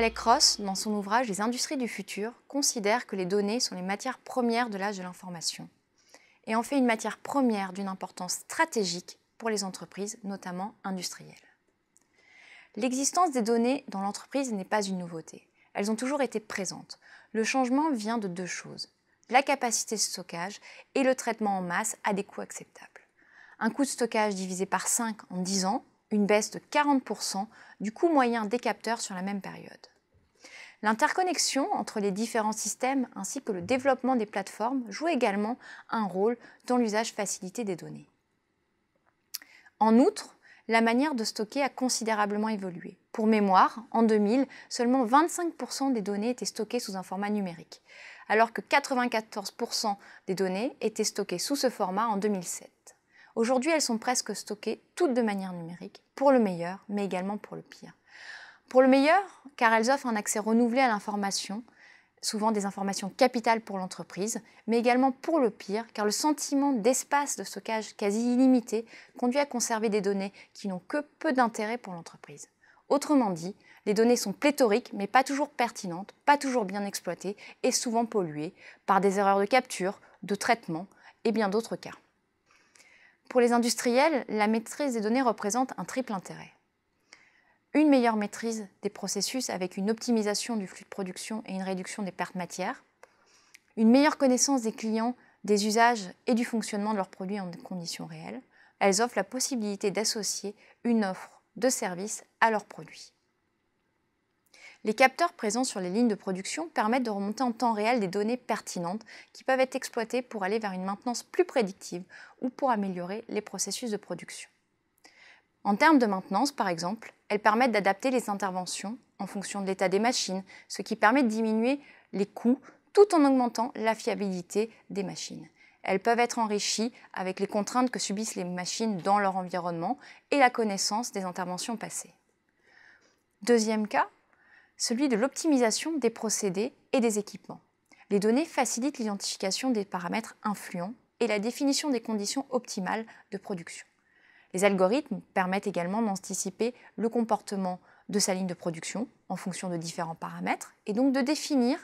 Alec Ross, dans son ouvrage Les industries du futur, considère que les données sont les matières premières de l'âge de l'information et en fait une matière première d'une importance stratégique pour les entreprises, notamment industrielles. L'existence des données dans l'entreprise n'est pas une nouveauté. Elles ont toujours été présentes. Le changement vient de deux choses. La capacité de stockage et le traitement en masse à des coûts acceptables. Un coût de stockage divisé par 5 en 10 ans une baisse de 40% du coût moyen des capteurs sur la même période. L'interconnexion entre les différents systèmes ainsi que le développement des plateformes jouent également un rôle dans l'usage facilité des données. En outre, la manière de stocker a considérablement évolué. Pour mémoire, en 2000, seulement 25% des données étaient stockées sous un format numérique, alors que 94% des données étaient stockées sous ce format en 2007. Aujourd'hui, elles sont presque stockées toutes de manière numérique, pour le meilleur, mais également pour le pire. Pour le meilleur, car elles offrent un accès renouvelé à l'information, souvent des informations capitales pour l'entreprise, mais également pour le pire, car le sentiment d'espace de stockage quasi illimité conduit à conserver des données qui n'ont que peu d'intérêt pour l'entreprise. Autrement dit, les données sont pléthoriques, mais pas toujours pertinentes, pas toujours bien exploitées et souvent polluées par des erreurs de capture, de traitement et bien d'autres cas. Pour les industriels, la maîtrise des données représente un triple intérêt. Une meilleure maîtrise des processus avec une optimisation du flux de production et une réduction des pertes matières. Une meilleure connaissance des clients, des usages et du fonctionnement de leurs produits en conditions réelles. Elles offrent la possibilité d'associer une offre de service à leurs produits. Les capteurs présents sur les lignes de production permettent de remonter en temps réel des données pertinentes qui peuvent être exploitées pour aller vers une maintenance plus prédictive ou pour améliorer les processus de production. En termes de maintenance, par exemple, elles permettent d'adapter les interventions en fonction de l'état des machines, ce qui permet de diminuer les coûts tout en augmentant la fiabilité des machines. Elles peuvent être enrichies avec les contraintes que subissent les machines dans leur environnement et la connaissance des interventions passées. Deuxième cas, celui de l'optimisation des procédés et des équipements. Les données facilitent l'identification des paramètres influents et la définition des conditions optimales de production. Les algorithmes permettent également d'anticiper le comportement de sa ligne de production en fonction de différents paramètres et donc de définir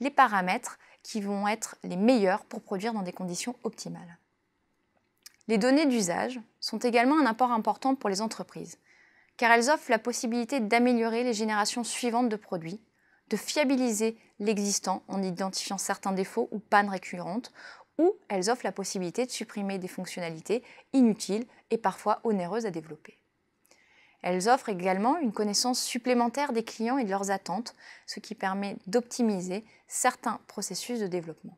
les paramètres qui vont être les meilleurs pour produire dans des conditions optimales. Les données d'usage sont également un apport important pour les entreprises car elles offrent la possibilité d'améliorer les générations suivantes de produits, de fiabiliser l'existant en identifiant certains défauts ou pannes récurrentes, ou elles offrent la possibilité de supprimer des fonctionnalités inutiles et parfois onéreuses à développer. Elles offrent également une connaissance supplémentaire des clients et de leurs attentes, ce qui permet d'optimiser certains processus de développement.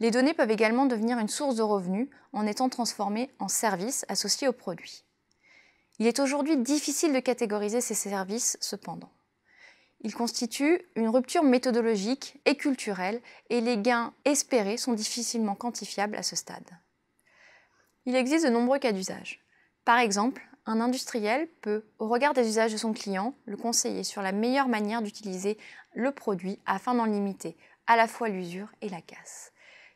Les données peuvent également devenir une source de revenus en étant transformées en services associés aux produits. Il est aujourd'hui difficile de catégoriser ces services, cependant. Ils constituent une rupture méthodologique et culturelle et les gains espérés sont difficilement quantifiables à ce stade. Il existe de nombreux cas d'usage. Par exemple, un industriel peut, au regard des usages de son client, le conseiller sur la meilleure manière d'utiliser le produit afin d'en limiter à la fois l'usure et la casse.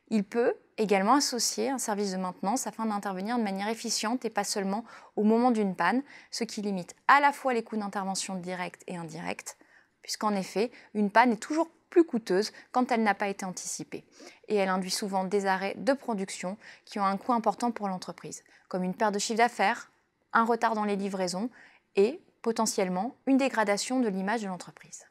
Il peut, également associer un service de maintenance afin d'intervenir de manière efficiente et pas seulement au moment d'une panne, ce qui limite à la fois les coûts d'intervention directe et indirects, puisqu'en effet, une panne est toujours plus coûteuse quand elle n'a pas été anticipée. Et elle induit souvent des arrêts de production qui ont un coût important pour l'entreprise, comme une perte de chiffre d'affaires, un retard dans les livraisons et, potentiellement, une dégradation de l'image de l'entreprise.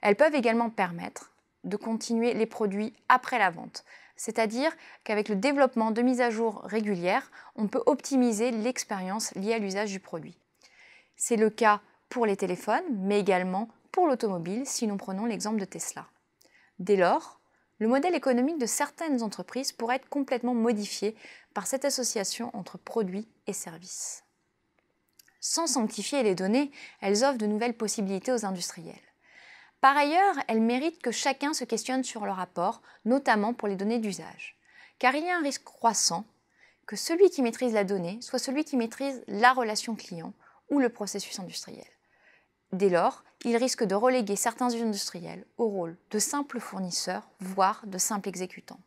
Elles peuvent également permettre de continuer les produits après la vente, c'est-à-dire qu'avec le développement de mises à jour régulières, on peut optimiser l'expérience liée à l'usage du produit. C'est le cas pour les téléphones, mais également pour l'automobile si nous prenons l'exemple de Tesla. Dès lors, le modèle économique de certaines entreprises pourrait être complètement modifié par cette association entre produits et services. Sans sanctifier les données, elles offrent de nouvelles possibilités aux industriels. Par ailleurs, elle mérite que chacun se questionne sur le rapport, notamment pour les données d'usage. Car il y a un risque croissant que celui qui maîtrise la donnée soit celui qui maîtrise la relation client ou le processus industriel. Dès lors, il risque de reléguer certains industriels au rôle de simples fournisseurs, voire de simples exécutants.